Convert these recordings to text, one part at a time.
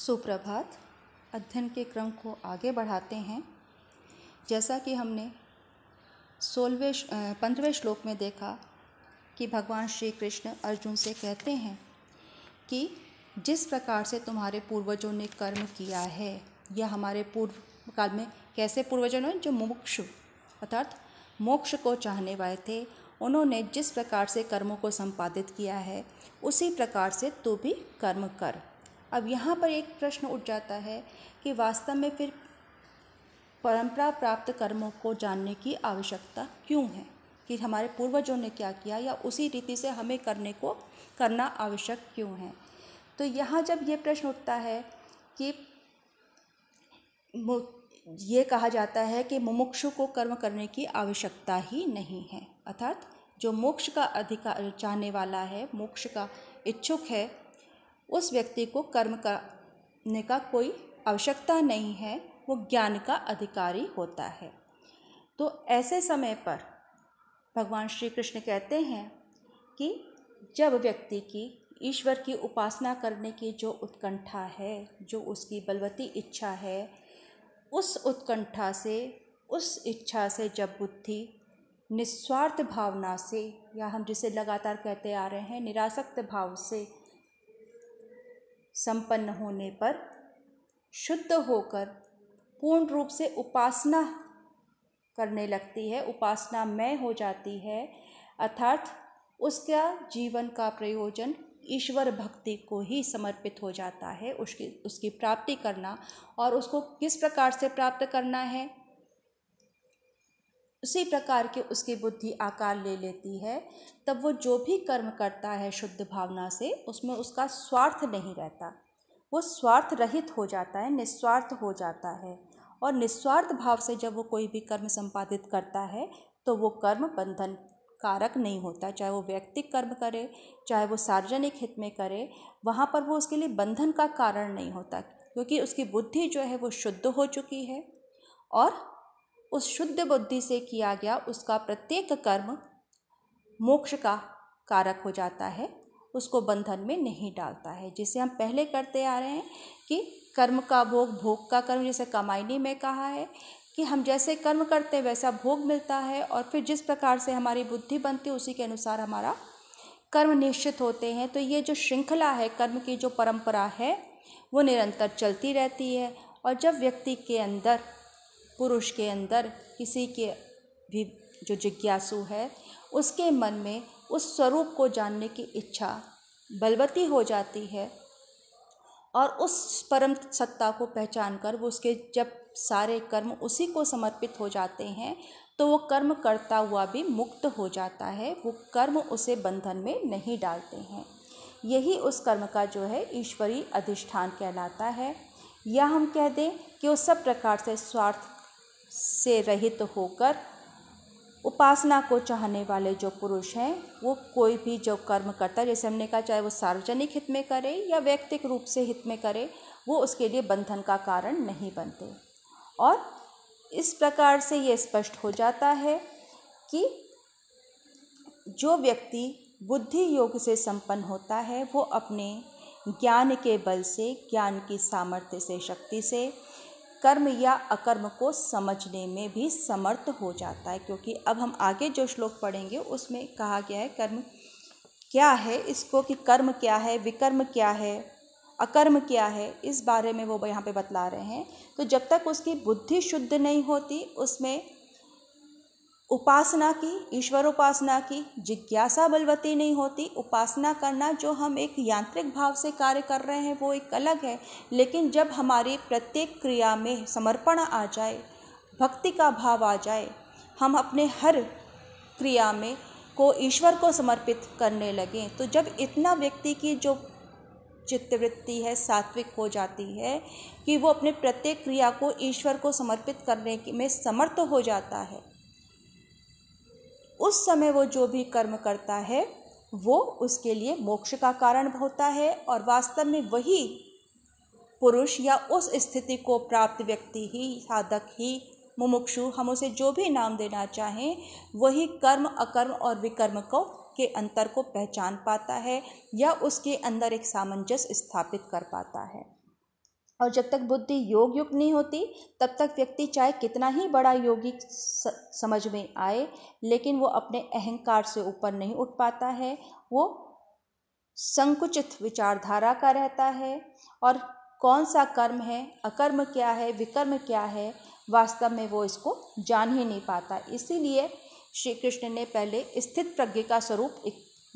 सुप्रभात अध्ययन के क्रम को आगे बढ़ाते हैं जैसा कि हमने सोलहवें पंद्रहवें श्लोक में देखा कि भगवान श्री कृष्ण अर्जुन से कहते हैं कि जिस प्रकार से तुम्हारे पूर्वजों ने कर्म किया है या हमारे पूर्व काल में कैसे पूर्वजों ने जो मोक्ष अर्थात मोक्ष को चाहने वाले थे उन्होंने जिस प्रकार से कर्मों को संपादित किया है उसी प्रकार से तू भी कर्म कर अब यहाँ पर एक प्रश्न उठ जाता है कि वास्तव में फिर परंपरा प्राप्त कर्मों को जानने की आवश्यकता क्यों है कि हमारे पूर्वजों ने क्या किया या उसी रीति से हमें करने को करना आवश्यक क्यों है तो यहाँ जब ये प्रश्न उठता है कि ये कहा जाता है कि मुमुक्षु को कर्म करने की आवश्यकता ही नहीं है अर्थात जो मोक्ष का अधिकार चाहने वाला है मोक्ष का इच्छुक है उस व्यक्ति को कर्म करने का कोई आवश्यकता नहीं है वो ज्ञान का अधिकारी होता है तो ऐसे समय पर भगवान श्री कृष्ण कहते हैं कि जब व्यक्ति की ईश्वर की उपासना करने की जो उत्कंठा है जो उसकी बलवती इच्छा है उस उत्कंठा से उस इच्छा से जब बुद्धि निस्वार्थ भावना से या हम जिसे लगातार कहते आ रहे हैं निरासक्त भाव से संपन्न होने पर शुद्ध होकर पूर्ण रूप से उपासना करने लगती है उपासना मैं हो जाती है अर्थात उसका जीवन का प्रयोजन ईश्वर भक्ति को ही समर्पित हो जाता है उसकी उसकी प्राप्ति करना और उसको किस प्रकार से प्राप्त करना है उसी प्रकार के उसकी बुद्धि आकार ले लेती है तब वो जो भी कर्म करता है शुद्ध भावना से उसमें उसका स्वार्थ नहीं रहता वो स्वार्थ रहित हो जाता है निस्वार्थ हो जाता है और निस्वार्थ भाव से जब वो कोई भी कर्म संपादित करता है तो वो कर्म बंधन कारक नहीं होता चाहे वो व्यक्तिक कर्म करे चाहे वो सार्वजनिक हित में करे वहाँ पर वो उसके लिए बंधन का कारण नहीं होता क्योंकि उसकी बुद्धि जो है वो शुद्ध हो चुकी है और उस शुद्ध बुद्धि से किया गया उसका प्रत्येक कर्म मोक्ष का कारक हो जाता है उसको बंधन में नहीं डालता है जिसे हम पहले करते आ रहे हैं कि कर्म का भोग भोग का कर्म जैसे कमाइनी में कहा है कि हम जैसे कर्म करते हैं वैसा भोग मिलता है और फिर जिस प्रकार से हमारी बुद्धि बनती है उसी के अनुसार हमारा कर्म निश्चित होते हैं तो ये जो श्रृंखला है कर्म की जो परंपरा है वो निरंतर चलती रहती है और जब व्यक्ति के अंदर पुरुष के अंदर किसी के भी जो जिज्ञासु है उसके मन में उस स्वरूप को जानने की इच्छा बलवती हो जाती है और उस परम सत्ता को पहचान कर वो उसके जब सारे कर्म उसी को समर्पित हो जाते हैं तो वो कर्म करता हुआ भी मुक्त हो जाता है वो कर्म उसे बंधन में नहीं डालते हैं यही उस कर्म का जो है ईश्वरीय अधिष्ठान कहलाता है या हम कह दें कि वो सब प्रकार से स्वार्थ से रहित तो होकर उपासना को चाहने वाले जो पुरुष हैं वो कोई भी जो कर्म करता है जैसे हमने कहा चाहे वो सार्वजनिक हित में करे या व्यक्तिक रूप से हित में करे वो उसके लिए बंधन का कारण नहीं बनते और इस प्रकार से ये स्पष्ट हो जाता है कि जो व्यक्ति बुद्धि योग से संपन्न होता है वो अपने ज्ञान के बल से ज्ञान की सामर्थ्य से शक्ति से कर्म या अकर्म को समझने में भी समर्थ हो जाता है क्योंकि अब हम आगे जो श्लोक पढ़ेंगे उसमें कहा गया है कर्म क्या है इसको कि कर्म क्या है विकर्म क्या है अकर्म क्या है इस बारे में वो यहाँ पे बतला रहे हैं तो जब तक उसकी बुद्धि शुद्ध नहीं होती उसमें उपासना की ईश्वर उपासना की जिज्ञासा बलवती नहीं होती उपासना करना जो हम एक यांत्रिक भाव से कार्य कर रहे हैं वो एक अलग है लेकिन जब हमारी प्रत्येक क्रिया में समर्पण आ जाए भक्ति का भाव आ जाए हम अपने हर क्रिया में को ईश्वर को समर्पित करने लगें तो जब इतना व्यक्ति की जो चित्तवृत्ति है सात्विक हो जाती है कि वो अपने प्रत्येक क्रिया को ईश्वर को समर्पित करने में समर्थ हो जाता है उस समय वो जो भी कर्म करता है वो उसके लिए मोक्ष का कारण होता है और वास्तव में वही पुरुष या उस स्थिति को प्राप्त व्यक्ति ही साधक ही मुमुक्षु हम उसे जो भी नाम देना चाहें वही कर्म अकर्म और विकर्म को के अंतर को पहचान पाता है या उसके अंदर एक सामंजस्य स्थापित कर पाता है और जब तक बुद्धि योग युक्त नहीं होती तब तक व्यक्ति चाहे कितना ही बड़ा योगी समझ में आए लेकिन वो अपने अहंकार से ऊपर नहीं उठ पाता है वो संकुचित विचारधारा का रहता है और कौन सा कर्म है अकर्म क्या है विकर्म क्या है वास्तव में वो इसको जान ही नहीं पाता इसीलिए श्री कृष्ण ने पहले स्थित प्रज्ञ का स्वरूप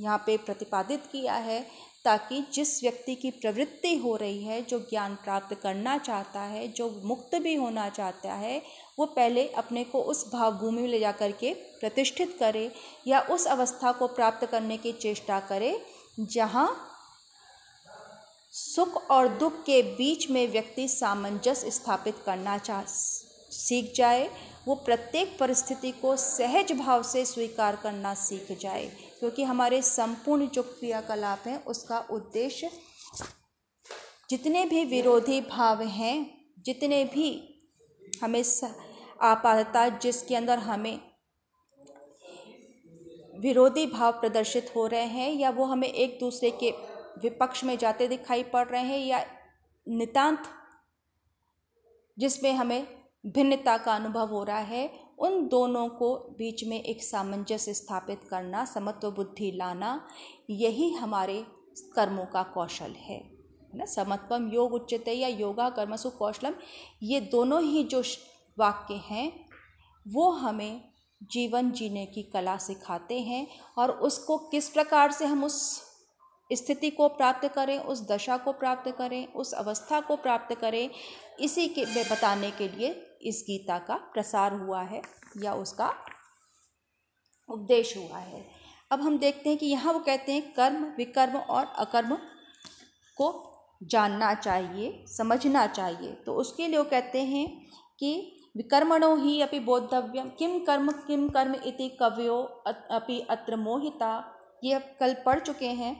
यहाँ पे प्रतिपादित किया है ताकि जिस व्यक्ति की प्रवृत्ति हो रही है जो ज्ञान प्राप्त करना चाहता है जो मुक्त भी होना चाहता है वो पहले अपने को उस भावभूमि में ले जा कर के प्रतिष्ठित करे या उस अवस्था को प्राप्त करने की चेष्टा करे जहाँ सुख और दुख के बीच में व्यक्ति सामंजस्य स्थापित करना चाह सीख जाए वो प्रत्येक परिस्थिति को सहज भाव से स्वीकार करना सीख जाए क्योंकि हमारे संपूर्ण जो क्रियाकलाप हैं उसका उद्देश्य जितने भी विरोधी भाव हैं जितने भी हमें आपातता जिसके अंदर हमें विरोधी भाव प्रदर्शित हो रहे हैं या वो हमें एक दूसरे के विपक्ष में जाते दिखाई पड़ रहे हैं या नितांत जिसमें हमें भिन्नता का अनुभव हो रहा है उन दोनों को बीच में एक सामंजस्य स्थापित करना समत्व बुद्धि लाना यही हमारे कर्मों का कौशल है ना समत्वम योग उच्चते या योगा कर्मसु कौशलम ये दोनों ही जो वाक्य हैं वो हमें जीवन जीने की कला सिखाते हैं और उसको किस प्रकार से हम उस स्थिति को प्राप्त करें उस दशा को प्राप्त करें उस अवस्था को प्राप्त करें इसी के बताने के लिए इस गीता का प्रसार हुआ है या उसका उपदेश हुआ है अब हम देखते हैं कि यहाँ वो कहते हैं कर्म विकर्म और अकर्म को जानना चाहिए समझना चाहिए तो उसके लिए वो कहते हैं कि विकर्मणो ही अपि बोद्धव्यम किम कर्म किम कर्म इति कवयो अपि अत्र मोहिता ये कल पढ़ चुके हैं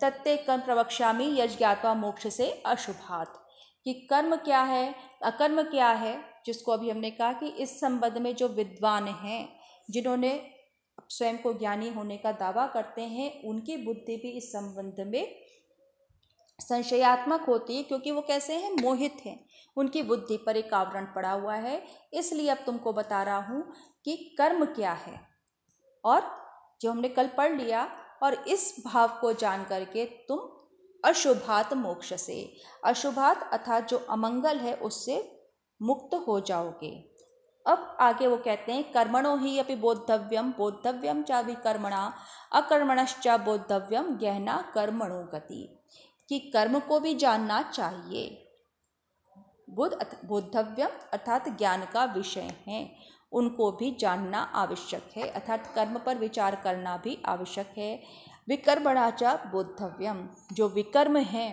तत्ते कर्म प्रवक्षामी यज्ञात्वा मोक्ष से अशुभात कि कर्म क्या है अकर्म क्या है जिसको अभी हमने कहा कि इस संबंध में जो विद्वान हैं जिन्होंने स्वयं को ज्ञानी होने का दावा करते हैं उनकी बुद्धि भी इस संबंध में संशयात्मक होती है क्योंकि वो कैसे हैं मोहित हैं उनकी बुद्धि पर एक आवरण पड़ा हुआ है इसलिए अब तुमको बता रहा हूँ कि कर्म क्या है और जो हमने कल पढ़ लिया और इस भाव को जान करके तुम अशुभात मोक्ष से अशुभात अर्थात जो अमंगल है उससे मुक्त हो जाओगे अब आगे वो कहते हैं कर्मणो ही अपि बोद्धव्यम बोद्धव्यम चा भी कर्मणा अकर्मणश्चा बोद्धव्यम गहना कर्मणो गति कि कर्म को भी जानना चाहिए बुद्ध बोद्धव्यम अर्थात ज्ञान का विषय है उनको भी जानना आवश्यक है अर्थात कर्म पर विचार करना भी आवश्यक है विकर्मणाचा बोद्धव्यम जो विकर्म है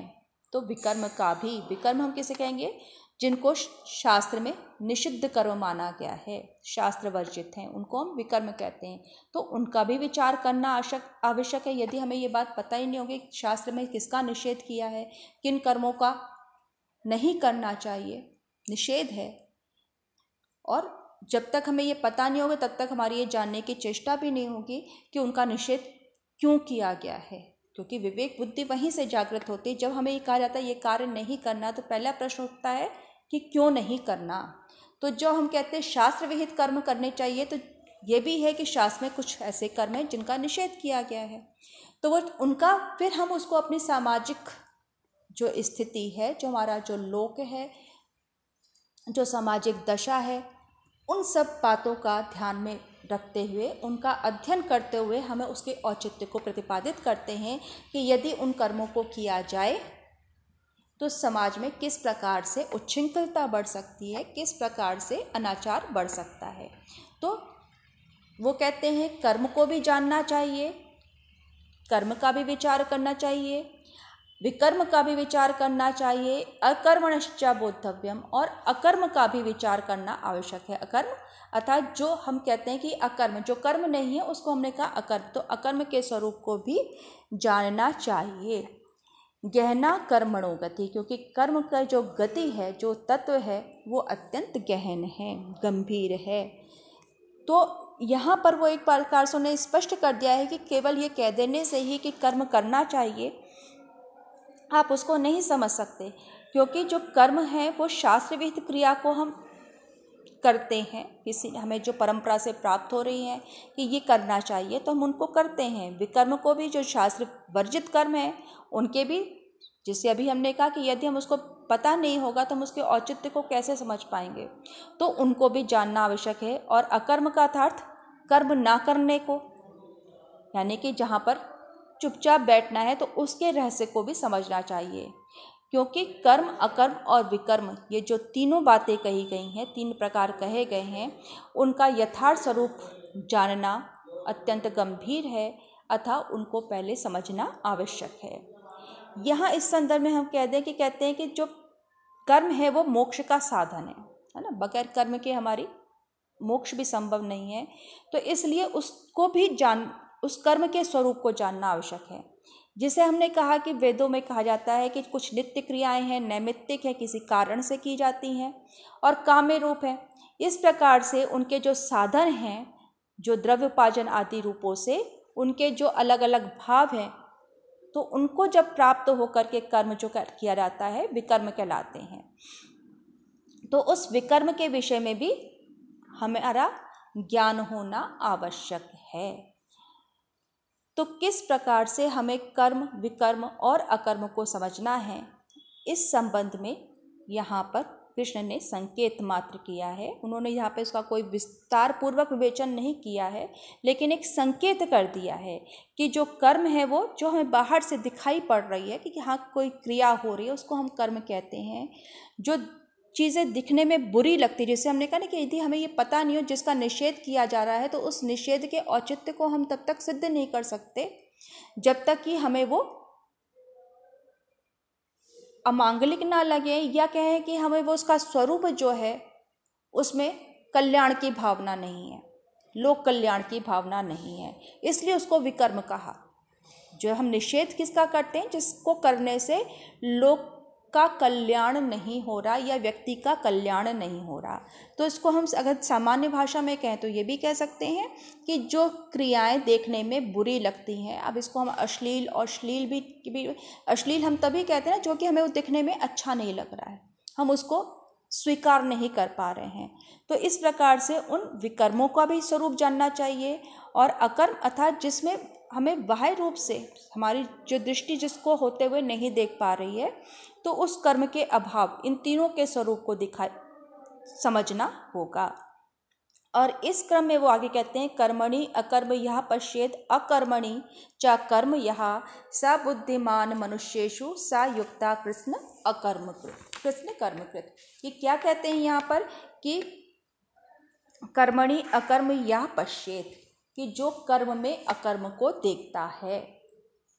तो विकर्म का भी विकर्म हम किसे कहेंगे जिनको शास्त्र में निषिद्ध कर्म माना गया है शास्त्र वर्जित हैं उनको हम विकर्म कहते हैं तो उनका भी विचार करना आवश्यक आवश्यक है यदि हमें ये बात पता ही नहीं होगी शास्त्र में किसका निषेध किया है किन कर्मों का नहीं करना चाहिए निषेध है और जब तक हमें ये पता नहीं होगा तब तक हमारी ये जानने की चेष्टा भी नहीं होगी कि उनका निषेध क्यों किया गया है क्योंकि विवेक बुद्धि वहीं से जागृत होती है जब हमें ये कहा जाता है ये कार्य नहीं करना तो पहला प्रश्न उठता है कि क्यों नहीं करना तो जो हम कहते हैं शास्त्र विहित कर्म करने चाहिए तो ये भी है कि शास्त्र में कुछ ऐसे कर्म हैं जिनका निषेध किया गया है तो वो उनका फिर हम उसको अपनी सामाजिक जो स्थिति है जो हमारा जो लोक है जो सामाजिक दशा है उन सब बातों का ध्यान में रखते हुए उनका अध्ययन करते हुए हमें उसके औचित्य को प्रतिपादित करते हैं कि यदि उन कर्मों को किया जाए तो समाज में किस प्रकार से उच्छृंखलता बढ़ सकती है किस प्रकार से अनाचार बढ़ सकता है तो वो कहते हैं कर्म को भी जानना चाहिए कर्म का भी विचार करना चाहिए विकर्म का भी विचार करना चाहिए अकर्मणश्च बोद्धव्यम और अकर्म का भी विचार करना आवश्यक है अकर्म अर्थात जो हम कहते हैं कि अकर्म जो कर्म नहीं है उसको हमने कहा अकर्म तो अकर्म के स्वरूप को भी जानना चाहिए गहना कर्मणों गति क्योंकि कर्म का जो गति है जो तत्व है वो अत्यंत गहन है गंभीर है तो यहाँ पर वो एक प्रकार से उन्हें स्पष्ट कर दिया है कि केवल ये कह देने से ही कि कर्म करना चाहिए आप उसको नहीं समझ सकते क्योंकि जो कर्म है वो शास्त्र विहित क्रिया को हम करते हैं किसी हमें जो परंपरा से प्राप्त हो रही है कि ये करना चाहिए तो हम उनको करते हैं विकर्म को भी जो शास्त्र वर्जित कर्म है उनके भी जिसे अभी हमने कहा कि यदि हम उसको पता नहीं होगा तो हम उसके औचित्य को कैसे समझ पाएंगे तो उनको भी जानना आवश्यक है और अकर्म का अर्थ कर्म ना करने को यानी कि जहाँ पर चुपचाप बैठना है तो उसके रहस्य को भी समझना चाहिए क्योंकि कर्म अकर्म और विकर्म ये जो तीनों बातें कही गई हैं तीन प्रकार कहे गए हैं उनका यथार्थ स्वरूप जानना अत्यंत गंभीर है अथा उनको पहले समझना आवश्यक है यहाँ इस संदर्भ में हम कह दें कि कहते हैं कि जो कर्म है वो मोक्ष का साधन है है ना बगैर कर्म के हमारी मोक्ष भी संभव नहीं है तो इसलिए उसको भी जान उस कर्म के स्वरूप को जानना आवश्यक है जिसे हमने कहा कि वेदों में कहा जाता है कि कुछ नित्य क्रियाएं हैं नैमित्तिक है किसी कारण से की जाती हैं और काम्य रूप है इस प्रकार से उनके जो साधन हैं जो द्रव्य उपाजन आदि रूपों से उनके जो अलग अलग भाव हैं तो उनको जब प्राप्त होकर के कर्म जो कर किया जाता है विकर्म कहलाते हैं तो उस विकर्म के विषय में भी हमारा ज्ञान होना आवश्यक है तो किस प्रकार से हमें कर्म विकर्म और अकर्म को समझना है इस संबंध में यहाँ पर कृष्ण ने संकेत मात्र किया है उन्होंने यहाँ पे इसका कोई विस्तार पूर्वक विवेचन नहीं किया है लेकिन एक संकेत कर दिया है कि जो कर्म है वो जो हमें बाहर से दिखाई पड़ रही है कि हाँ कोई क्रिया हो रही है उसको हम कर्म कहते हैं जो चीज़ें दिखने में बुरी लगती जैसे हमने कहा ना कि यदि हमें ये पता नहीं हो जिसका निषेध किया जा रहा है तो उस निषेध के औचित्य को हम तब तक सिद्ध नहीं कर सकते जब तक कि हमें वो अमांगलिक ना लगे या कहें कि हमें वो उसका स्वरूप जो है उसमें कल्याण की भावना नहीं है लोक कल्याण की भावना नहीं है इसलिए उसको विकर्म कहा जो हम निषेध किसका करते हैं जिसको करने से लोक का कल्याण नहीं हो रहा या व्यक्ति का कल्याण नहीं हो रहा तो इसको हम अगर सामान्य भाषा में कहें तो ये भी कह सकते हैं कि जो क्रियाएं देखने में बुरी लगती हैं अब इसको हम अश्लील और श्लील भी, भी अश्लील हम तभी कहते हैं जो कि हमें वो दिखने में अच्छा नहीं लग रहा है हम उसको स्वीकार नहीं कर पा रहे हैं तो इस प्रकार से उन विकर्मों का भी स्वरूप जानना चाहिए और अकर्म अर्थात जिसमें हमें बाह्य रूप से हमारी जो दृष्टि जिसको होते हुए नहीं देख पा रही है तो उस कर्म के अभाव इन तीनों के स्वरूप को दिखा समझना होगा और इस क्रम में वो आगे कहते हैं कर्मणि अकर्म यह पश्येत अकर्मणि च कर्म यह स बुद्धिमान मनुष्येशु स युक्ता कृष्ण अकर्मकृत कृष्ण कर्मकृत ये क्या कहते हैं यहाँ पर कि कर्मणि अकर्म यह पश्येत कि जो कर्म में अकर्म को देखता है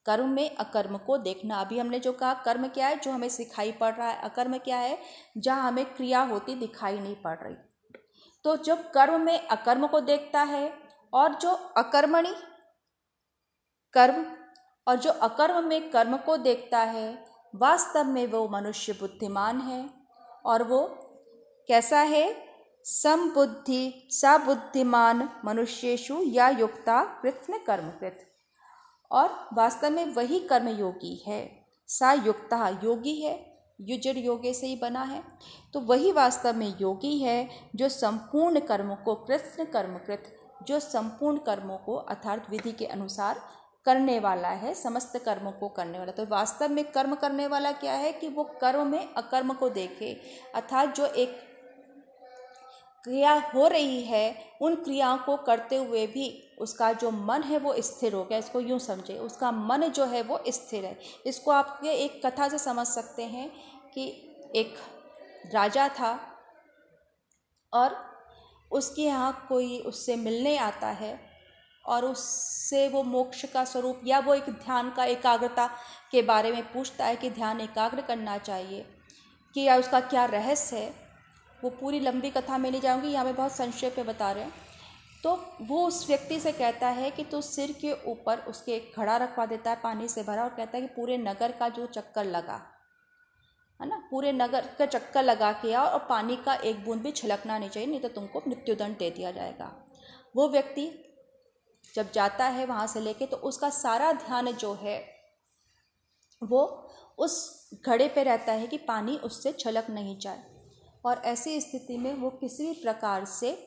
कर्म में अकर्म को देखना अभी हमने जो कहा कर्म क्या है जो हमें सिखाई पड़ रहा है अकर्म क्या है जहाँ हमें क्रिया होती दिखाई नहीं पड़ रही तो जो कर्म में अकर्म को देखता है और जो अकर्मणी कर्म और जो अकर्म में कर्म को देखता है वास्तव में वो मनुष्य बुद्धिमान है और वो कैसा है समबुद्धि सबुद्धिमान मनुष्येशु या युक्ता कृत्न कर्मकृत और वास्तव में वही कर्मयोगी है सायुक्ता योगी है युजड़ योगे से ही बना है तो वही वास्तव में योगी है जो संपूर्ण कर्मों को कृष्ण कर्मकृत जो संपूर्ण कर्मों को अर्थात विधि के अनुसार करने वाला है समस्त कर्मों को करने वाला तो वास्तव में कर्म करने वाला क्या है कि वो कर्म में अकर्म को देखे अर्थात जो एक क्रिया हो रही है उन क्रियाओं को करते हुए भी उसका जो मन है वो स्थिर हो गया इसको यूँ समझे उसका मन जो है वो स्थिर है इसको आप ये एक कथा से समझ सकते हैं कि एक राजा था और उसके यहाँ कोई उससे मिलने आता है और उससे वो मोक्ष का स्वरूप या वो एक ध्यान का एकाग्रता के बारे में पूछता है कि ध्यान एकाग्र करना चाहिए कि या उसका क्या रहस्य है वो पूरी लंबी कथा में नहीं जाऊँगी यहाँ पे बहुत संक्षेप में बता रहे हैं तो वो उस व्यक्ति से कहता है कि तो सिर के ऊपर उसके एक घड़ा रखवा देता है पानी से भरा और कहता है कि पूरे नगर का जो चक्कर लगा है ना पूरे नगर का चक्कर लगा के आओ और पानी का एक बूंद भी छिलकना नहीं चाहिए नहीं तो तुमको मृत्युदंड दे दिया जाएगा वो व्यक्ति जब जाता है वहाँ से लेके तो उसका सारा ध्यान जो है वो उस घड़े पे रहता है कि पानी उससे छलक नहीं जाए और ऐसी स्थिति में वो किसी भी प्रकार से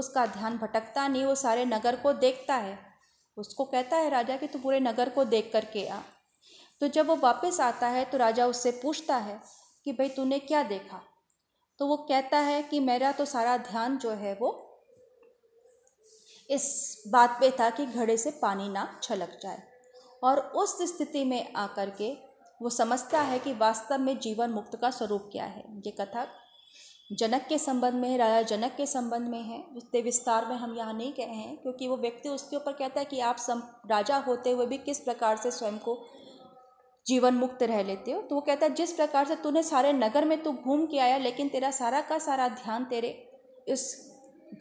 उसका ध्यान भटकता नहीं वो सारे नगर को देखता है उसको कहता है राजा कि तू पूरे नगर को देख करके आ तो जब वो वापस आता है तो राजा उससे पूछता है कि भाई तूने क्या देखा तो वो कहता है कि मेरा तो सारा ध्यान जो है वो इस बात पे था कि घड़े से पानी ना छलक जाए और उस स्थिति में आकर के वो समझता है कि वास्तव में जीवन मुक्त का स्वरूप क्या है ये कथा जनक के संबंध में राजा जनक के संबंध में है इतने विस्तार में हम यहाँ नहीं कहे हैं क्योंकि वो व्यक्ति उसके ऊपर कहता है कि आप सम राजा होते हुए भी किस प्रकार से स्वयं को जीवन मुक्त रह लेते हो तो वो कहता है जिस प्रकार से तूने सारे नगर में तू घूम के आया लेकिन तेरा सारा का सारा ध्यान तेरे इस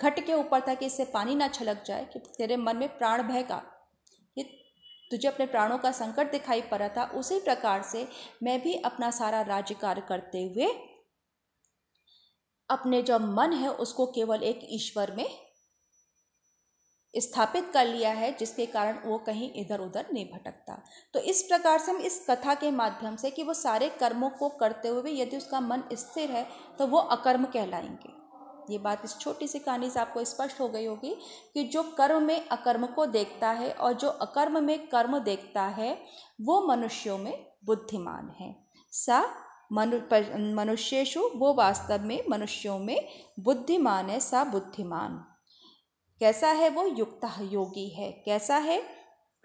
घट के ऊपर था कि इससे पानी ना छलक जाए कि तेरे मन में प्राण भय का कि तुझे अपने प्राणों का संकट दिखाई पड़ा था उसी प्रकार से मैं भी अपना सारा राज्य कार्य करते हुए अपने जो मन है उसको केवल एक ईश्वर में स्थापित कर लिया है जिसके कारण वो कहीं इधर उधर नहीं भटकता तो इस प्रकार से हम इस कथा के माध्यम से कि वो सारे कर्मों को करते हुए यदि उसका मन स्थिर है तो वो अकर्म कहलाएंगे ये बात इस छोटी सी कहानी से आपको स्पष्ट हो गई होगी कि जो कर्म में अकर्म को देखता है और जो अकर्म में कर्म देखता है वो मनुष्यों में बुद्धिमान है सा मनु मनुष्येशु वो वास्तव में मनुष्यों में बुद्धिमान है सा बुद्धिमान कैसा है वो युक्त योगी है कैसा है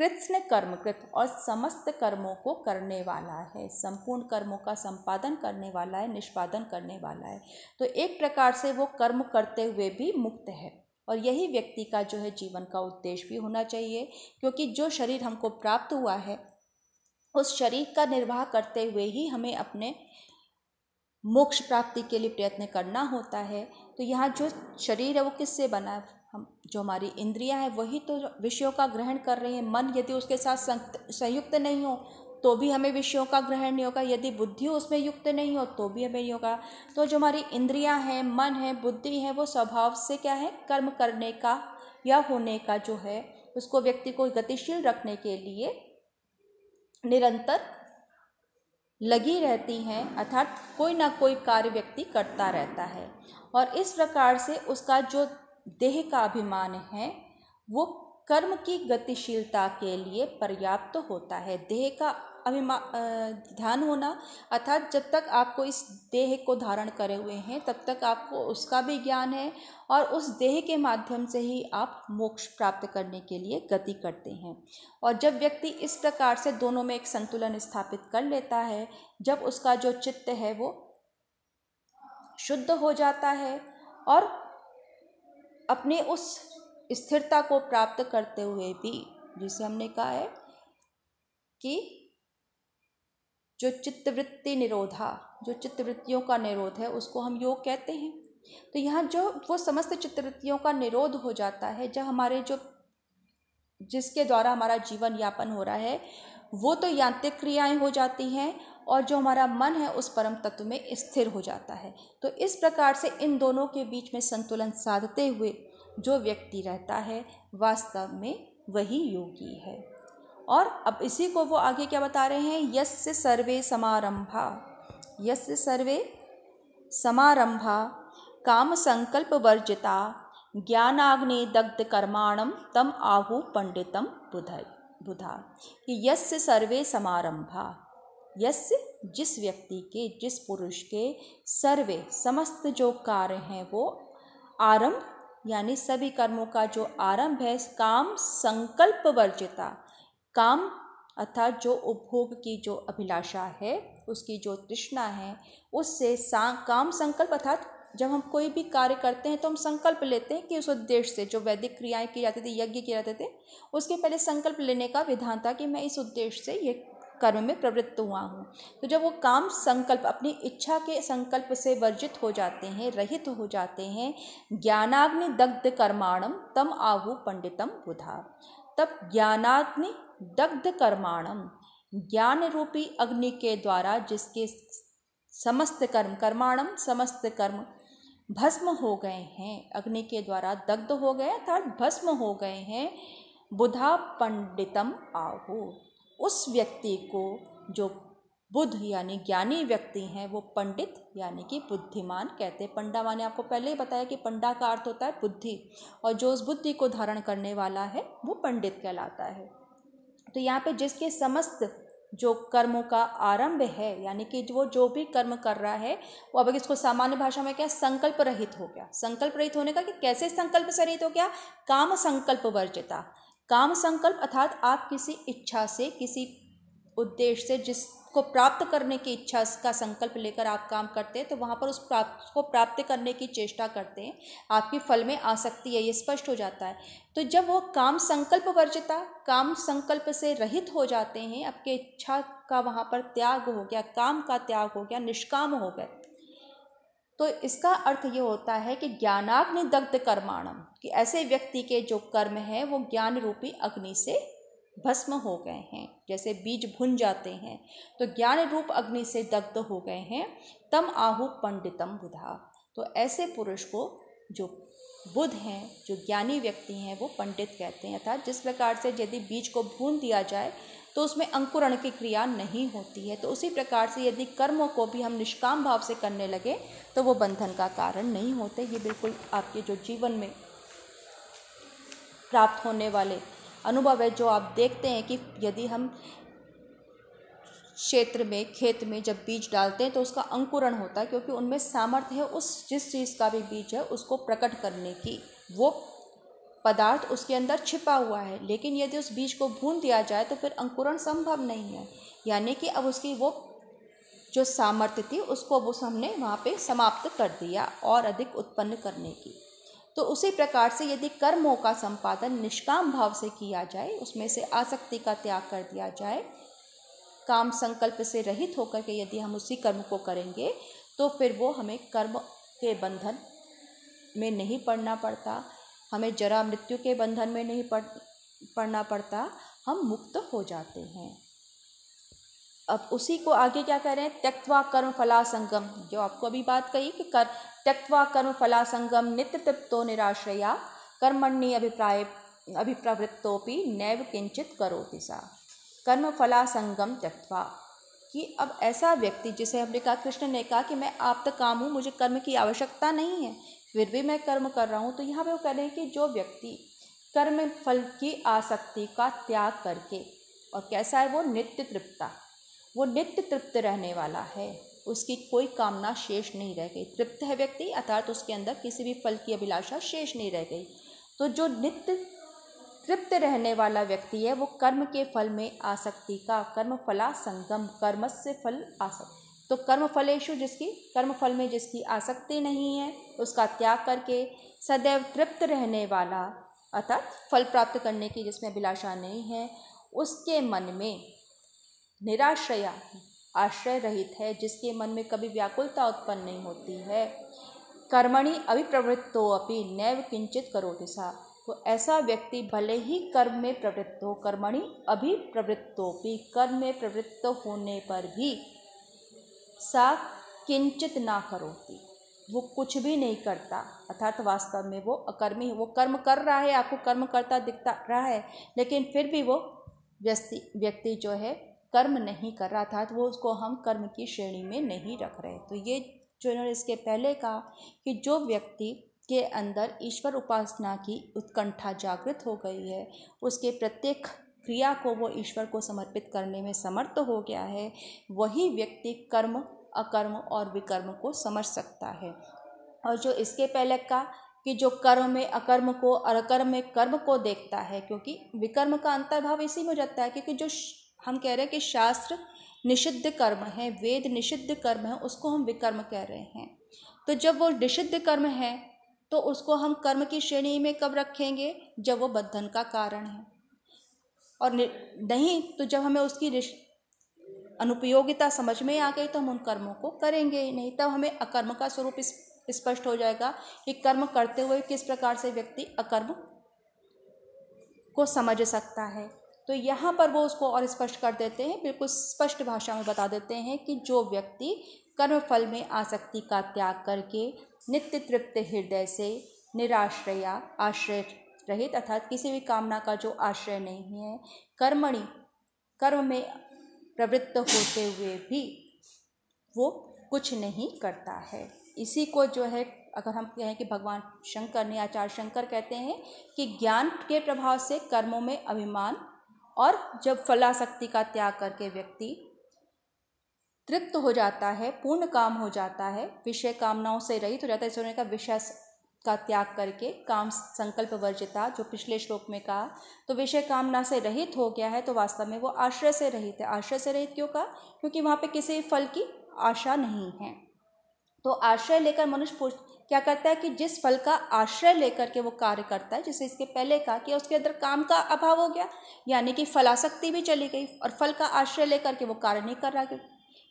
कृत्न कृत और समस्त कर्मों को करने वाला है संपूर्ण कर्मों का संपादन करने वाला है निष्पादन करने वाला है तो एक प्रकार से वो कर्म करते हुए भी मुक्त है और यही व्यक्ति का जो है जीवन का उद्देश्य भी होना चाहिए क्योंकि जो शरीर हमको प्राप्त हुआ है उस शरीर का निर्वाह करते हुए ही हमें अपने मोक्ष प्राप्ति के लिए प्रयत्न करना होता है तो यहाँ जो शरीर है वो किससे बना है हम जो हमारी इंद्रियाँ हैं वही तो विषयों का ग्रहण कर रही हैं मन यदि उसके साथ संयुक्त नहीं हो तो भी हमें विषयों का ग्रहण नहीं होगा यदि बुद्धि उसमें युक्त नहीं हो तो भी हमें नहीं होगा तो जो हमारी इंद्रियां हैं मन है बुद्धि है वो स्वभाव से क्या है कर्म करने का या होने का जो है उसको व्यक्ति को गतिशील रखने के लिए निरंतर लगी रहती हैं अर्थात कोई ना कोई कार्य व्यक्ति करता रहता है और इस प्रकार से उसका जो देह का अभिमान है वो कर्म की गतिशीलता के लिए पर्याप्त तो होता है देह का अभिमा ध्यान होना अर्थात जब तक आपको इस देह को धारण करे हुए हैं तब तक आपको उसका भी ज्ञान है और उस देह के माध्यम से ही आप मोक्ष प्राप्त करने के लिए गति करते हैं और जब व्यक्ति इस प्रकार से दोनों में एक संतुलन स्थापित कर लेता है जब उसका जो चित्त है वो शुद्ध हो जाता है और अपने उस स्थिरता को प्राप्त करते हुए भी जिसे हमने कहा है कि जो चित्तवृत्ति निरोधा जो चित्तवृत्तियों का निरोध है उसको हम योग कहते हैं तो यहाँ जो वो समस्त चित्तवृत्तियों का निरोध हो जाता है जब हमारे जो जिसके द्वारा हमारा जीवन यापन हो रहा है वो तो यांत्रिक क्रियाएं हो जाती हैं और जो हमारा मन है उस परम तत्व में स्थिर हो जाता है तो इस प्रकार से इन दोनों के बीच में संतुलन साधते हुए जो व्यक्ति रहता है वास्तव में वही योगी है और अब इसी को वो आगे क्या बता रहे हैं यस से सर्वे समारंभा यस से सर्वे समारंभा काम संकल्प वर्जिता ज्ञानाग्नि दग्ध कर्माणम तम आहु पंडितम बुध बुधा कि यस से सर्वे समारंभा यस जिस व्यक्ति के जिस पुरुष के सर्वे समस्त जो कार्य हैं वो आरंभ यानी सभी कर्मों का जो आरंभ है काम संकल्प वर्जिता काम अर्थात जो उपभोग की जो अभिलाषा है उसकी जो तृष्णा है उससे सा काम संकल्प अर्थात जब हम कोई भी कार्य करते हैं तो हम संकल्प लेते हैं कि उस उद्देश्य से जो वैदिक क्रियाएं की जाती थी यज्ञ किए जाते थे उसके पहले संकल्प लेने का विधान था कि मैं इस उद्देश्य से ये कर्म में प्रवृत्त हुआ हूँ तो जब वो काम संकल्प अपनी इच्छा के संकल्प से वर्जित हो जाते हैं रहित हो जाते हैं ज्ञानाग्नि दग्ध कर्माणम तम आहु पंडितम बुधा तब ज्ञानाग्नि दग्ध कर्माणम ज्ञान रूपी अग्नि के द्वारा जिसके समस्त कर्म कर्माणम समस्त कर्म भस्म हो गए हैं अग्नि के द्वारा दग्ध हो गए अर्थात भस्म हो गए हैं बुधा पंडितम आहु उस व्यक्ति को जो बुद्ध यानी ज्ञानी व्यक्ति हैं वो पंडित यानी कि बुद्धिमान कहते हैं पंडा माने आपको पहले ही बताया कि पंडा का अर्थ होता है बुद्धि और जो उस बुद्धि को धारण करने वाला है वो पंडित कहलाता है तो यहाँ पे जिसके समस्त जो कर्मों का आरंभ है यानी कि वो जो भी कर्म कर रहा है वो अब इसको सामान्य भाषा में क्या संकल्प रहित हो गया संकल्प रहित होने का कि कैसे संकल्प से रहित हो गया काम संकल्प वर्जिता काम संकल्प अर्थात आप किसी इच्छा से किसी उद्देश्य से जिसको प्राप्त करने की इच्छा का संकल्प लेकर आप काम करते हैं तो वहाँ पर उस प्राप्त को प्राप्त करने की चेष्टा करते हैं आपकी फल में आसक्ति है ये स्पष्ट हो जाता है तो जब वो काम संकल्प वर्जिता काम संकल्प से रहित हो जाते हैं आपके इच्छा का वहाँ पर त्याग हो गया काम का त्याग हो गया निष्काम हो गए तो इसका अर्थ ये होता है कि ज्ञानाग्नि दग्ध कर्माणम कि ऐसे व्यक्ति के जो कर्म है वो ज्ञान रूपी अग्नि से भस्म हो गए हैं जैसे बीज भुन जाते हैं तो ज्ञान रूप अग्नि से दग्ध हो गए हैं तम आहु पंडितम बुधा तो ऐसे पुरुष को जो बुध हैं जो ज्ञानी व्यक्ति हैं वो पंडित कहते हैं अर्थात जिस प्रकार से यदि बीज को भून दिया जाए तो उसमें अंकुरण की क्रिया नहीं होती है तो उसी प्रकार से यदि कर्मों को भी हम निष्काम भाव से करने लगे तो वो बंधन का कारण नहीं होते ये बिल्कुल आपके जो जीवन में प्राप्त होने वाले अनुभव है जो आप देखते हैं कि यदि हम क्षेत्र में खेत में जब बीज डालते हैं तो उसका अंकुरण होता है क्योंकि उनमें सामर्थ्य है उस जिस चीज़ का भी बीज है उसको प्रकट करने की वो पदार्थ उसके अंदर छिपा हुआ है लेकिन यदि उस बीज को भून दिया जाए तो फिर अंकुरण संभव नहीं है यानी कि अब उसकी वो जो सामर्थ्य थी उसको अब उस हमने वहाँ पे समाप्त कर दिया और अधिक उत्पन्न करने की तो उसी प्रकार से यदि कर्मों का संपादन निष्काम भाव से किया जाए उसमें से आसक्ति का त्याग कर दिया जाए काम संकल्प से रहित होकर के यदि हम उसी कर्म को करेंगे तो फिर वो हमें कर्म के बंधन में नहीं पड़ना पड़ता हमें जरा मृत्यु के बंधन में नहीं पड़ पड़ना पड़ता हम मुक्त हो जाते हैं अब उसी को आगे क्या कह रहे हैं त्यक्वा कर्म फला संगम जो आपको अभी बात कही कि कर त्यक्वा कर्म फलासंगम नित्य तृप्तो निराश्रया कर्मण्य अभिप्राय अभिप्रवृत्तोपि नैव किंचित करोति सा कर्म फलासंगम त्यक्वा कि अब ऐसा व्यक्ति जिसे हमने कहा कृष्ण ने कहा कि मैं आप तक काम हूँ मुझे कर्म की आवश्यकता नहीं है फिर भी मैं कर्म कर रहा हूँ तो यहाँ पे वो कह रहे हैं कि जो व्यक्ति कर्म फल की आसक्ति का त्याग करके और कैसा है वो नित्य तृप्ता वो नित्य तृप्त रहने वाला है उसकी कोई कामना शेष नहीं रह गई तृप्त है व्यक्ति अर्थात उसके अंदर किसी भी फल की अभिलाषा शेष नहीं रह गई तो जो नित्य तृप्त रहने वाला व्यक्ति है वो कर्म के फल में आसक्ति का कर्म फला संगम कर्म से फल आसक्ति तो कर्म फलेशु जिसकी कर्म फल में जिसकी आसक्ति नहीं है उसका त्याग करके सदैव तृप्त रहने वाला अर्थात फल प्राप्त करने की जिसमें अभिलाषा नहीं है उसके मन में निराश्रया आश्रय रहित है जिसके मन में कभी व्याकुलता उत्पन्न नहीं होती है कर्मणि अभिप्रवृत्तो अपि नैव किंचित करोति सा तो ऐसा व्यक्ति भले ही कर्म में प्रवृत्त हो कर्मणि अभिप्रवृत्तोपि कर्म में प्रवृत्त होने पर भी सा किंचित ना करोती वो कुछ भी नहीं करता अर्थात वास्तव में वो अकर्मी है वो कर्म कर रहा है आपको कर्म करता दिखता रहा है लेकिन फिर भी वो व्यस्ति व्यक्ति जो है कर्म नहीं कर रहा था तो वो उसको हम कर्म की श्रेणी में नहीं रख रहे तो ये जो इन्होंने इसके पहले कहा कि जो व्यक्ति के अंदर ईश्वर उपासना की उत्कंठा जागृत हो गई है उसके प्रत्येक क्रिया को वो ईश्वर को समर्पित करने में समर्थ हो गया है वही व्यक्ति कर्म अकर्म और विकर्म को समझ सकता है और जो इसके पहले का कि जो कर्म में अकर्म को और अकर्म में कर्म को देखता है क्योंकि विकर्म का अंतर्भाव इसी में हो जाता है क्योंकि जो हम कह रहे हैं कि शास्त्र निषिद्ध कर्म है वेद निषिद्ध कर्म है उसको हम विकर्म कह रहे हैं तो जब वो निषिद्ध कर्म है तो उसको हम कर्म की श्रेणी में कब रखेंगे जब वो बंधन का कारण है और नहीं तो जब हमें उसकी अनुपयोगिता समझ में आ गई तो हम उन कर्मों को करेंगे नहीं तब हमें अकर्म का स्वरूप स्पष्ट हो जाएगा कि कर्म करते हुए किस प्रकार से व्यक्ति अकर्म को समझ सकता है तो यहाँ पर वो उसको और स्पष्ट कर देते हैं बिल्कुल स्पष्ट भाषा में बता देते हैं कि जो व्यक्ति कर्म फल में आसक्ति का त्याग करके नित्य तृप्त हृदय से निराश्रया आश्रय रहित अर्थात किसी भी कामना का जो आश्रय नहीं है कर्मणि कर्म में प्रवृत्त होते हुए भी वो कुछ नहीं करता है इसी को जो है अगर हम कहें कि भगवान शंकर ने आचार्य शंकर कहते हैं कि ज्ञान के प्रभाव से कर्मों में अभिमान और जब फलाशक्ति का त्याग करके व्यक्ति तृप्त हो जाता है पूर्ण काम हो जाता है विषय कामनाओं से रहित हो जाता है सोने का विषय का त्याग करके काम संकल्प वर्जिता जो पिछले श्लोक में कहा तो विषय कामना से रहित हो गया है तो वास्तव में वो आश्रय से रहित है आश्रय से रहित क्यों कहा क्योंकि वहाँ पे किसी फल की आशा नहीं है तो आश्रय लेकर मनुष्य क्या करता है कि जिस फल का आश्रय लेकर के वो कार्य करता है जैसे इसके पहले कहा कि उसके अंदर काम का अभाव हो गया यानी कि फलाशक्ति भी चली गई और फल का आश्रय लेकर के वो कार्य नहीं कर रहा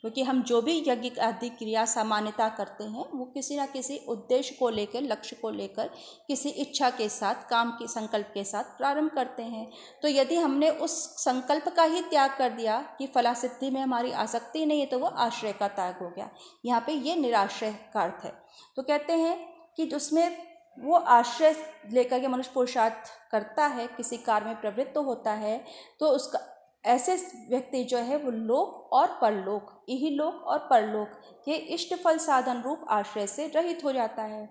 क्योंकि हम जो भी यज्ञ आदि क्रिया सामान्यता करते हैं वो किसी ना किसी उद्देश्य को लेकर लक्ष्य को लेकर किसी इच्छा के साथ काम के संकल्प के साथ प्रारंभ करते हैं तो यदि हमने उस संकल्प का ही त्याग कर दिया कि फलासिद्धि में हमारी आसक्ति नहीं है तो वो आश्रय का त्याग हो गया यहाँ पे ये निराश्रय का अर्थ है तो कहते हैं कि उसमें वो आश्रय लेकर के मनुष्य पुरुषार्थ करता है किसी कार्य में प्रवृत्त तो होता है तो उसका ऐसे व्यक्ति जो है वो लोक और परलोक यही लोक और परलोक के इष्ट फल साधन रूप आश्रय से रहित हो जाता है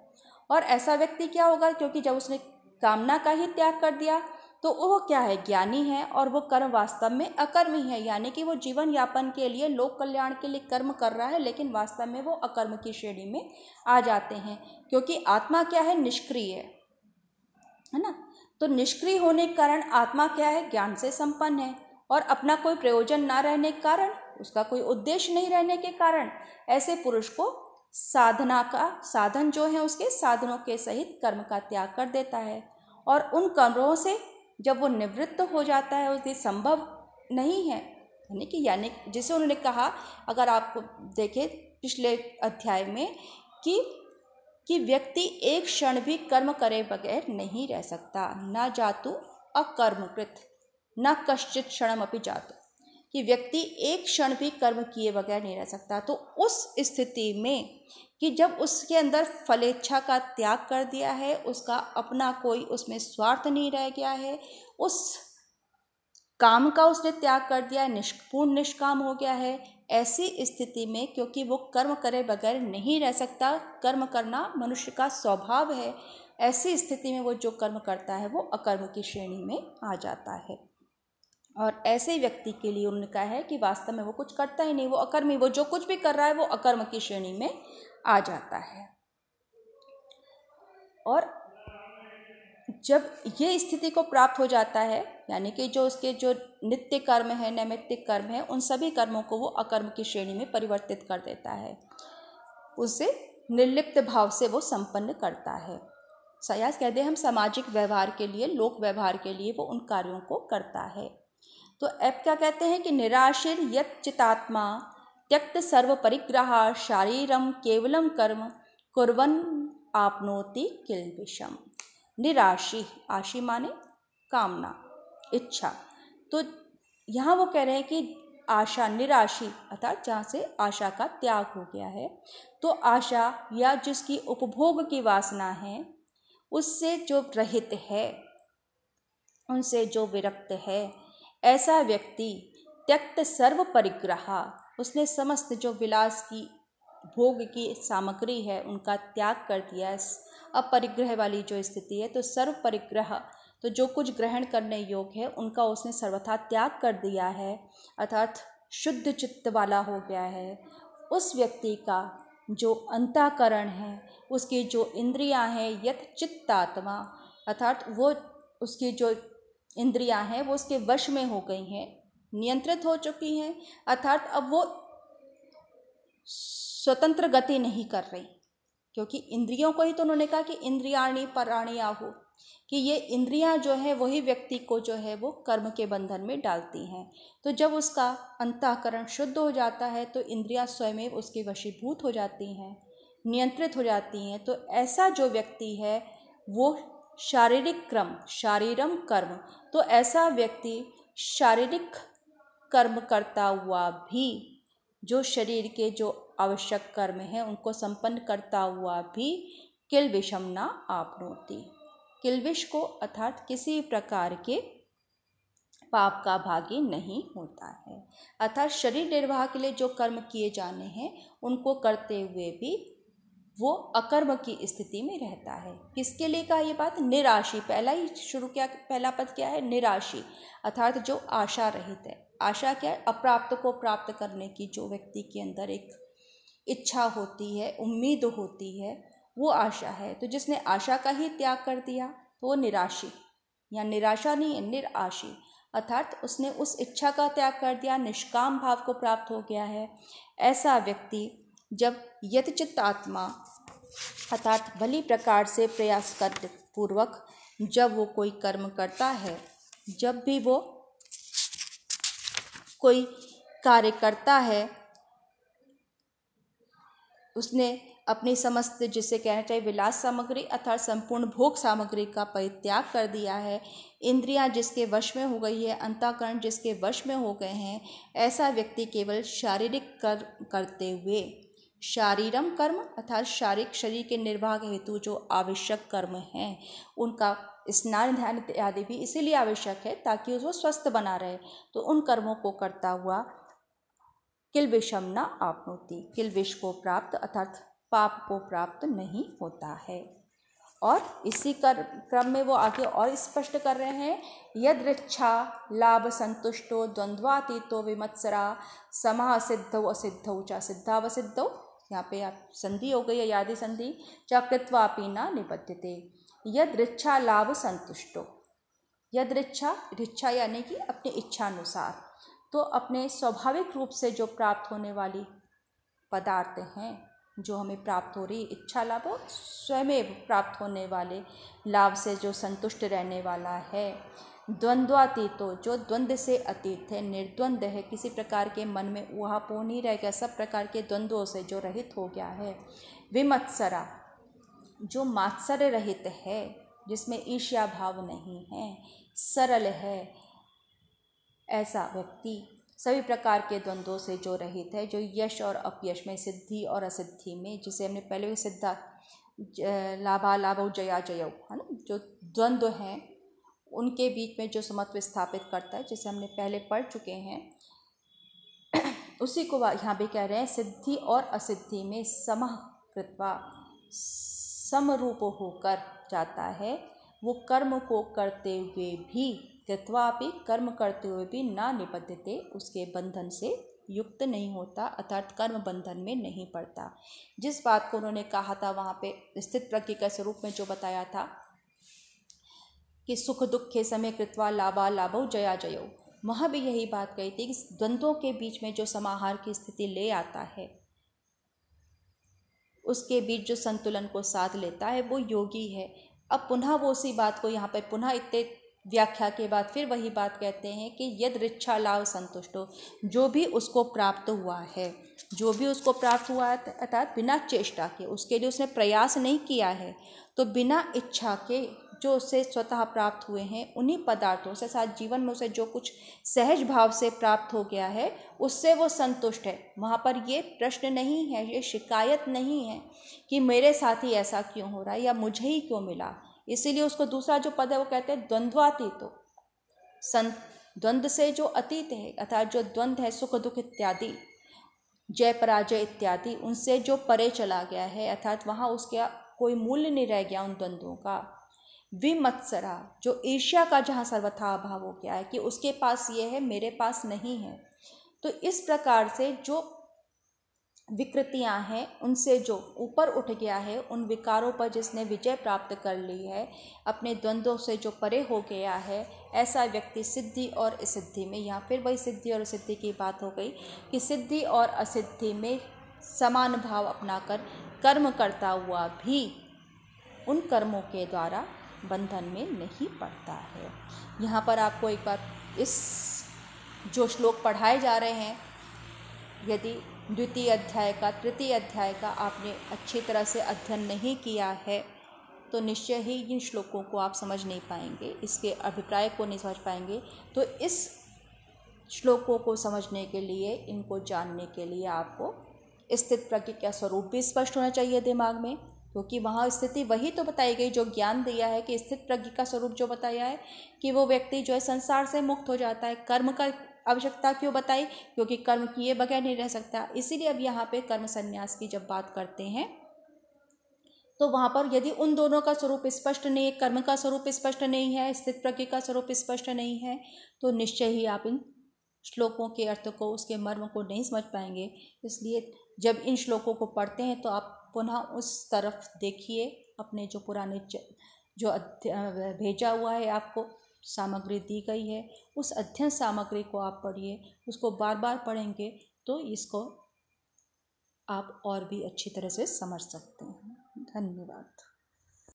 और ऐसा व्यक्ति क्या होगा क्योंकि जब उसने कामना का ही त्याग कर दिया तो वो क्या है ज्ञानी है और वो कर्म वास्तव में अकर्मी है यानी कि वो जीवन यापन के लिए लोक कल्याण के लिए कर्म कर रहा है लेकिन वास्तव में वो अकर्म की श्रेणी में आ जाते हैं क्योंकि आत्मा क्या है निष्क्रिय है ना तो निष्क्रिय होने के कारण आत्मा क्या है ज्ञान से संपन्न है और अपना कोई प्रयोजन ना रहने के कारण उसका कोई उद्देश्य नहीं रहने के कारण ऐसे पुरुष को साधना का साधन जो है उसके साधनों के सहित कर्म का त्याग कर देता है और उन कर्मों से जब वो निवृत्त हो जाता है उसके संभव नहीं है यानी कि यानी जिसे उन्होंने कहा अगर आप देखें पिछले अध्याय में कि कि व्यक्ति एक क्षण भी कर्म करे बगैर नहीं रह सकता न जातु अकर्मकृत न कश्चित अपनी जात कि व्यक्ति एक क्षण भी कर्म किए बगैर नहीं रह सकता तो उस स्थिति में कि जब उसके अंदर फलेच्छा का त्याग कर दिया है उसका अपना कोई उसमें स्वार्थ नहीं रह गया है उस काम का उसने त्याग कर दिया है निष्पूर्ण निष्काम हो गया है ऐसी स्थिति में क्योंकि वो कर्म करे बगैर नहीं रह सकता कर्म करना मनुष्य का स्वभाव है ऐसी स्थिति में वो जो कर्म करता है वो अकर्म की श्रेणी में आ जाता है और ऐसे व्यक्ति के लिए उन्होंने कहा है कि वास्तव में वो कुछ करता ही नहीं वो अकर्मी वो जो कुछ भी कर रहा है वो अकर्म की श्रेणी में आ जाता है और जब ये स्थिति को प्राप्त हो जाता है यानी कि जो उसके जो नित्य कर्म है नैमित्तिक कर्म है उन सभी कर्मों को वो अकर्म की श्रेणी में परिवर्तित कर देता है उसे निर्लिप्त भाव से वो संपन्न करता है सयास कहते हैं हम सामाजिक व्यवहार के लिए लोक व्यवहार के लिए वो उन कार्यों को करता है तो ऐप क्या कहते हैं कि निराशिर यत चितात्मा त्यक्त सर्व परिग्रह शारीरम केवलम कर्म कुर्वन आपनोति किल विषम निराशी आशी माने कामना इच्छा तो यहाँ वो कह रहे हैं कि आशा निराशी अर्थात जहाँ से आशा का त्याग हो गया है तो आशा या जिसकी उपभोग की वासना है उससे जो रहित है उनसे जो विरक्त है ऐसा व्यक्ति त्यक्त सर्व परिग्रह उसने समस्त जो विलास की भोग की सामग्री है उनका त्याग कर दिया है अपरिग्रह वाली जो स्थिति है तो सर्व परिग्रह तो जो कुछ ग्रहण करने योग्य है उनका उसने सर्वथा त्याग कर दिया है अर्थात शुद्ध चित्त वाला हो गया है उस व्यक्ति का जो अंताकरण है उसकी जो इंद्रियां हैं यथ चित्तात्मा अर्थात वो उसकी जो इंद्रियां हैं वो उसके वश में हो गई हैं नियंत्रित हो चुकी हैं अर्थात अब वो स्वतंत्र गति नहीं कर रही क्योंकि इंद्रियों को ही तो उन्होंने कहा कि इंद्रियाणी पराणिया हो कि ये इंद्रियां जो है वही व्यक्ति को जो है वो कर्म के बंधन में डालती हैं तो जब उसका अंतःकरण शुद्ध हो जाता है तो इंद्रियां स्वयं उसके वशीभूत हो जाती हैं नियंत्रित हो जाती हैं तो ऐसा जो व्यक्ति है वो शारीरिक क्रम शारीरम कर्म तो ऐसा व्यक्ति शारीरिक कर्म करता हुआ भी जो शरीर के जो आवश्यक कर्म हैं उनको संपन्न करता हुआ भी किल विषम ना आपनोती किलविष को अर्थात किसी प्रकार के पाप का भागी नहीं होता है अर्थात शरीर निर्वाह के लिए जो कर्म किए जाने हैं उनको करते हुए भी वो अकर्म की स्थिति में रहता है किसके लिए कहा ये बात निराशी पहला ही शुरू क्या पहला पद क्या है निराशी अर्थात जो आशा रहित है आशा क्या है अप्राप्त को प्राप्त करने की जो व्यक्ति के अंदर एक इच्छा होती है उम्मीद होती है वो आशा है तो जिसने आशा का ही त्याग कर दिया तो वो निराशी या निराशा नहीं है निराशी अर्थात उसने उस इच्छा का त्याग कर दिया निष्काम भाव को प्राप्त हो गया है ऐसा व्यक्ति जब यथचित आत्मा अर्थात भली प्रकार से प्रयास कर पूर्वक जब वो कोई कर्म करता है जब भी वो कोई कार्य करता है उसने अपनी समस्त जिसे कहना चाहिए विलास सामग्री अर्थात संपूर्ण भोग सामग्री का परित्याग कर दिया है इंद्रियां जिसके वश में हो गई है अंताकरण जिसके वश में हो गए हैं ऐसा व्यक्ति केवल शारीरिक कर करते हुए शारीरम कर्म अर्थात शारीरिक शरीर के निर्वाह हेतु जो आवश्यक कर्म हैं उनका स्नान ध्यान इत्यादि भी इसीलिए आवश्यक है ताकि उसको स्वस्थ बना रहे तो उन कर्मों को करता हुआ किल विषम न आपनोती किल विष को प्राप्त अर्थात पाप को प्राप्त नहीं होता है और इसी कर क्रम में वो आगे और स्पष्ट कर रहे हैं यद लाभ संतुष्टो द्वंद्वातीतो विमत्सरा समा सिद्धौ असिद्धौ चा सिद्धावसिद्धौ यहाँ पे आप संधि हो गई है यादि संधि चकृत्वापी न निबद्धते यद रिच्छा लाभ संतुष्टो यद रिच्छा रिच्छा यानी कि इच्छा इच्छानुसार तो अपने स्वाभाविक रूप से जो प्राप्त होने वाली पदार्थ हैं जो हमें प्राप्त हो रही इच्छा लाभ स्वयं प्राप्त होने वाले लाभ से जो संतुष्ट रहने वाला है द्वंद्वातीत जो द्वंद्व से अतीत है निर्द्वंद है किसी प्रकार के मन में ऊहापोह नहीं रह गया सब प्रकार के द्वंद्वों से जो रहित हो गया है विमत्सरा जो मात्सर्य रहित है जिसमें ईर्ष्या भाव नहीं है सरल है ऐसा व्यक्ति सभी प्रकार के द्वंद्वों से जो रहित है जो यश और अपयश में सिद्धि और असिद्धि में जिसे हमने पहले भी सिद्धा लाभा लाभ जया जय है ना जो द्वंद्व हैं उनके बीच में जो समत्व स्थापित करता है जिसे हमने पहले पढ़ चुके हैं उसी को यहाँ भी कह रहे हैं सिद्धि और असिद्धि में समह कृत्वा समरूप होकर जाता है वो कर्म को करते हुए भी कृत्वा भी कर्म करते हुए भी ना निबद्धते उसके बंधन से युक्त नहीं होता अर्थात कर्म बंधन में नहीं पड़ता जिस बात को उन्होंने कहा था वहाँ पे स्थित प्रज्ञा के स्वरूप में जो बताया था कि सुख दुख के समय कृत्वा लाभा लाभो जया जयो वहाँ भी यही बात कही थी कि द्वंद्वों के बीच में जो समाहार की स्थिति ले आता है उसके बीच जो संतुलन को साथ लेता है वो योगी है अब पुनः वो उसी बात को यहाँ पर पुनः इतने व्याख्या के बाद फिर वही बात कहते हैं कि यद रिच्छा लाभ संतुष्ट हो जो भी उसको प्राप्त हुआ है जो भी उसको प्राप्त हुआ है अर्थात बिना चेष्टा के उसके लिए उसने प्रयास नहीं किया है तो बिना इच्छा के जो उससे स्वतः प्राप्त हुए हैं उन्हीं पदार्थों से साथ जीवन में उसे जो कुछ सहज भाव से प्राप्त हो गया है उससे वो संतुष्ट है वहाँ पर ये प्रश्न नहीं है ये शिकायत नहीं है कि मेरे साथ ही ऐसा क्यों हो रहा है या मुझे ही क्यों मिला इसीलिए उसको दूसरा जो पद है वो कहते हैं द्वंद्वातीतो संत द्वंद्व से जो अतीत है अर्थात जो द्वंद्व है सुख दुख इत्यादि जय पराजय इत्यादि उनसे जो परे चला गया है अर्थात वहाँ उसका कोई मूल्य नहीं रह गया उन द्वंद्वों का विमत्सरा जो एशिया का जहाँ सर्वथा अभाव हो गया है कि उसके पास ये है मेरे पास नहीं है तो इस प्रकार से जो विकृतियाँ हैं उनसे जो ऊपर उठ गया है उन विकारों पर जिसने विजय प्राप्त कर ली है अपने द्वंद्वों से जो परे हो गया है ऐसा व्यक्ति सिद्धि और असिद्धि में या फिर वही सिद्धि और असिद्धि की बात हो गई कि सिद्धि और असिद्धि में समान भाव अपनाकर कर्म करता हुआ भी उन कर्मों के द्वारा बंधन में नहीं पड़ता है यहाँ पर आपको एक बार इस जो श्लोक पढ़ाए जा रहे हैं यदि द्वितीय अध्याय का तृतीय अध्याय का आपने अच्छी तरह से अध्ययन नहीं किया है तो निश्चय ही इन श्लोकों को आप समझ नहीं पाएंगे इसके अभिप्राय को नहीं समझ पाएंगे तो इस श्लोकों को समझने के लिए इनको जानने के लिए आपको स्थित प्रज्ञ का स्वरूप भी स्पष्ट होना चाहिए दिमाग में क्योंकि वहाँ स्थिति वही तो बताई गई जो ज्ञान दिया है कि स्थित प्रज्ञ का स्वरूप जो बताया है कि वो व्यक्ति जो है संसार से मुक्त हो जाता है कर्म का आवश्यकता क्यों बताई क्योंकि कर्म किए बगैर नहीं रह सकता इसीलिए अब यहाँ पे कर्म संन्यास की जब बात करते हैं तो वहाँ पर यदि उन दोनों का स्वरूप स्पष्ट नहीं है कर्म का स्वरूप स्पष्ट नहीं है स्थित प्रज्ञ का स्वरूप स्पष्ट नहीं है तो निश्चय ही आप इन श्लोकों के अर्थ को उसके मर्म को नहीं समझ पाएंगे इसलिए जब इन श्लोकों को पढ़ते हैं तो आप पुनः उस तरफ देखिए अपने जो पुराने जो भेजा हुआ है आपको सामग्री दी गई है उस अध्ययन सामग्री को आप पढ़िए उसको बार बार पढ़ेंगे तो इसको आप और भी अच्छी तरह से समझ सकते हैं धन्यवाद